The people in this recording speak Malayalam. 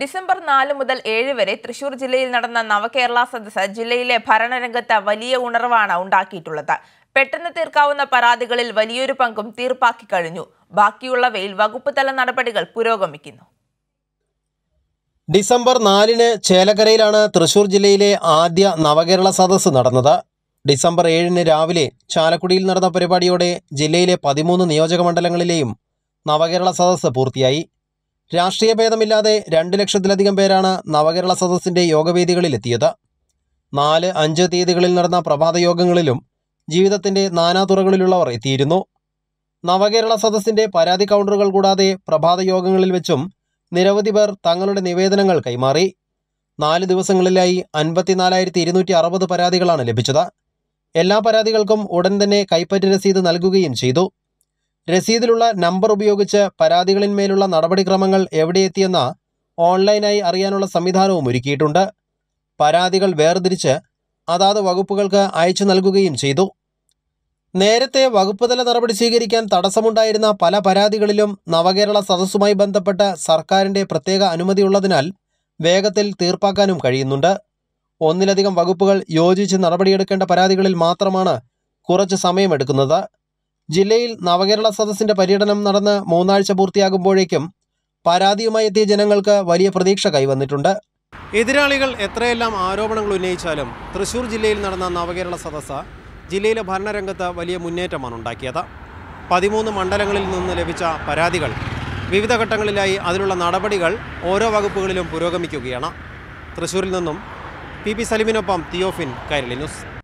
ഡിസംബർ നാല് മുതൽ ഏഴ് വരെ തൃശൂർ ജില്ലയിൽ നടന്ന നവകേരള സദസ് ജില്ലയിലെ ഭരണരംഗത്ത് വലിയ ഉണർവാണ് ഉണ്ടാക്കിയിട്ടുള്ളത് പെട്ടെന്ന് തീർക്കാവുന്ന പരാതികളിൽ വലിയൊരു പങ്കും തീർപ്പാക്കി കഴിഞ്ഞു ബാക്കിയുള്ളവയിൽ വകുപ്പ് തല നടപടികൾ പുരോഗമിക്കുന്നു ഡിസംബർ നാലിന് ചേലകരയിലാണ് തൃശൂർ ജില്ലയിലെ ആദ്യ നവകേരള സദസ് നടന്നത് ഡിസംബർ ഏഴിന് രാവിലെ ചാലക്കുടിയിൽ നടന്ന പരിപാടിയോടെ ജില്ലയിലെ പതിമൂന്ന് നിയോജക മണ്ഡലങ്ങളിലെയും നവകേരള സദസ് പൂർത്തിയായി രാഷ്ട്രീയ ഭേദമില്ലാതെ രണ്ട് ലക്ഷത്തിലധികം പേരാണ് നവകേരള സദസ്സിൻ്റെ യോഗവേദികളിലെത്തിയത് നാല് അഞ്ച് തീയതികളിൽ നടന്ന പ്രഭാത യോഗങ്ങളിലും ജീവിതത്തിൻ്റെ നാനാതുറകളിലുള്ളവർ എത്തിയിരുന്നു നവകേരള സദസ്സിൻ്റെ പരാതി കൗണ്ടറുകൾ കൂടാതെ പ്രഭാത യോഗങ്ങളിൽ വെച്ചും നിരവധി പേർ തങ്ങളുടെ നിവേദനങ്ങൾ കൈമാറി നാല് ദിവസങ്ങളിലായി അൻപത്തിനാലായിരത്തി ഇരുന്നൂറ്റി അറുപത് പരാതികളാണ് ലഭിച്ചത് എല്ലാ പരാതികൾക്കും ഉടൻ തന്നെ കൈപ്പറ്റ രസീത് നൽകുകയും ചെയ്തു രസീതിലുള്ള നമ്പർ ഉപയോഗിച്ച് പരാതികളിന്മേലുള്ള നടപടിക്രമങ്ങൾ എവിടെയെത്തിയെന്ന ഓൺലൈനായി അറിയാനുള്ള സംവിധാനവും ഒരുക്കിയിട്ടുണ്ട് പരാതികൾ വേർതിരിച്ച് അതാത് വകുപ്പുകൾക്ക് അയച്ചു നൽകുകയും ചെയ്തു നേരത്തെ വകുപ്പുതല നടപടി സ്വീകരിക്കാൻ തടസ്സമുണ്ടായിരുന്ന പല പരാതികളിലും നവകേരള സദസ്സുമായി ബന്ധപ്പെട്ട് സർക്കാരിൻ്റെ പ്രത്യേക അനുമതിയുള്ളതിനാൽ വേഗത്തിൽ തീർപ്പാക്കാനും കഴിയുന്നുണ്ട് ഒന്നിലധികം വകുപ്പുകൾ യോജിച്ച് നടപടിയെടുക്കേണ്ട പരാതികളിൽ മാത്രമാണ് കുറച്ച് സമയമെടുക്കുന്നത് ജില്ലയിൽ നവകേരള സദസ്സിന്റെ പര്യടനം നടന്ന് മൂന്നാഴ്ച പൂർത്തിയാകുമ്പോഴേക്കും പരാതിയുമായി എത്തിയ ജനങ്ങൾക്ക് വലിയ പ്രതീക്ഷ കൈവന്നിട്ടുണ്ട് എതിരാളികൾ എത്രയെല്ലാം ആരോപണങ്ങൾ ഉന്നയിച്ചാലും തൃശൂർ ജില്ലയിൽ നടന്ന നവകേരള സദസ്സ് ജില്ലയിലെ ഭരണരംഗത്ത് വലിയ മുന്നേറ്റമാണ് ഉണ്ടാക്കിയത് പതിമൂന്ന് മണ്ഡലങ്ങളിൽ നിന്ന് ലഭിച്ച പരാതികൾ വിവിധ ഘട്ടങ്ങളിലായി അതിലുള്ള നടപടികൾ ഓരോ വകുപ്പുകളിലും പുരോഗമിക്കുകയാണ് തൃശൂരിൽ നിന്നും പി പി സലിമിനൊപ്പം തിയോഫിൻ കൈരളി ന്യൂസ്